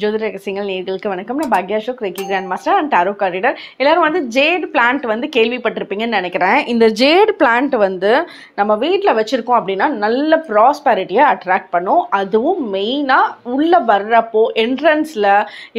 ஜோதிட ரகசியங்கள் நேர்களுக்கு வணக்கம் நான் பாக்யா Ashok reiki grand master and tarot card reader எல்லாரும் வந்து ஜேட் பிளான்ட் வந்து கேள்விப்பட்டிருப்பீங்கன்னு நினைக்கிறேன் இந்த ஜேட் பிளான்ட் வந்து நம்ம வீட்டில் வச்சுருக்கோம் அப்படின்னா நல்ல ப்ராஸ்பேரிட்டியை அட்ராக்ட் பண்ணும் அதுவும் மெயினாக உள்ளே வர்றப்போ என்ட்ரன்ஸில்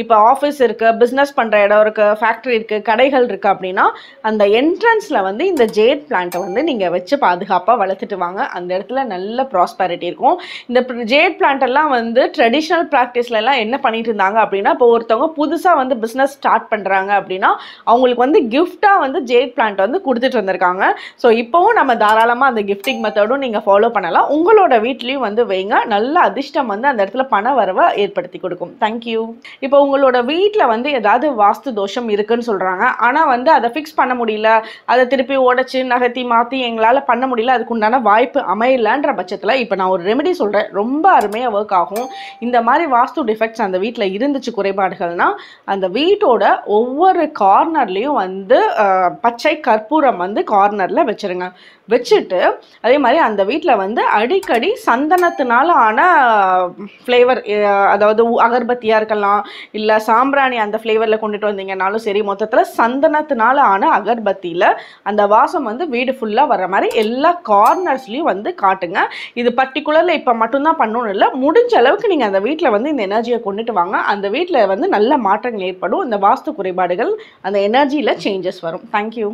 இப்போ ஆஃபீஸ் இருக்குது பிஸ்னஸ் பண்ணுற இடம் இருக்குது ஃபேக்ட்ரி இருக்குது கடைகள் இருக்குது அப்படின்னா அந்த என்ட்ரன்ஸில் வந்து இந்த ஜேட் பிளான்ட்டை வந்து நீங்கள் வச்சு பாதுகாப்பாக வளர்த்துட்டு வாங்க அந்த இடத்துல நல்ல ப்ராஸ்பேரிட்டி இருக்கும் இந்த ஜேட் பிளான்ட்டெல்லாம் வந்து ட்ரெடிஷ்னல் ப்ராக்டிஸ்லலாம் என்ன பண்ணி பண்ணிட்டு இருந்தாங்க அப்படின்னா இப்போ ஒருத்தவங்க புதுசாக வந்து பிஸ்னஸ் ஸ்டார்ட் பண்ணுறாங்க அப்படின்னா அவங்களுக்கு வந்து கிஃப்டாக வந்து ஜேட் பிளான்ட் வந்து கொடுத்துட்டு வந்திருக்காங்க ஸோ இப்போவும் நம்ம தாராளமாக அந்த கிஃப்டிங் மெத்தடும் நீங்கள் ஃபாலோ பண்ணலாம் உங்களோட வீட்லேயும் வந்து வைங்க நல்ல அதிர்ஷ்டம் வந்து அந்த இடத்துல பண வரவை ஏற்படுத்தி கொடுக்கும் தேங்க்யூ இப்போ உங்களோட வீட்டில் வந்து ஏதாவது வாஸ்து தோஷம் இருக்குன்னு சொல்கிறாங்க ஆனால் வந்து அதை ஃபிக்ஸ் பண்ண முடியல அதை திருப்பி உடச்சி நகர்த்தி மாற்றி எங்களால் பண்ண முடியல அதுக்கு உண்டான வாய்ப்பு அமையலன்ற பட்சத்தில் இப்போ நான் ஒரு ரெமெடி சொல்கிறேன் ரொம்ப அருமையாக ஒர்க் ஆகும் இந்த மாதிரி வாஸ்து டிஃபெக்ட்ஸ் அந்த வீட்டில் வீட்டில் இருந்துச்சு குறைபாடுகள்னா அந்த வீட்டோட ஒவ்வொரு கார்னர்லேயும் வந்து பச்சை கற்பூரம் வந்து கார்னரில் வச்சுருங்க வச்சுட்டு அதே மாதிரி அந்த வீட்டில் வந்து அடிக்கடி சந்தனத்தினால ஆன ஃப்ளேவர் அதாவது அகர்பத்தியாக இருக்கலாம் இல்லை சாம்பிராணி அந்த ஃப்ளேவரில் கொண்டுட்டு வந்தீங்கனாலும் சரி மொத்தத்தில் சந்தனத்தினால ஆன அகர்பத்தியில் அந்த வாசம் வந்து வீடு ஃபுல்லாக வர மாதிரி எல்லா கார்னர்ஸ்லேயும் வந்து காட்டுங்க இது பர்டிகுலரில் இப்போ மட்டும்தான் பண்ணணும் இல்லை முடிஞ்ச அளவுக்கு நீங்கள் அந்த வீட்டில் வந்து இந்த எனர்ஜியை கொண்டுட்டு இருப்பாங்க அந்த வீட்டில் வந்து நல்ல மாற்றங்கள் ஏற்படும் இந்த வாஸ்து குறைபாடுகள் அந்த எனர்ஜியில் சேஞ்சஸ் வரும் தேங்க்யூ